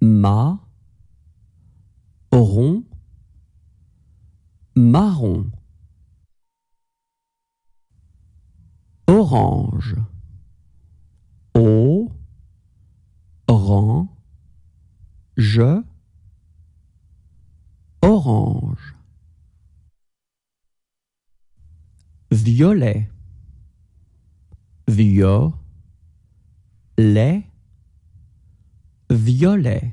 ma, rond, marron, orange, orange, rang, je, orange, violet, violet, violet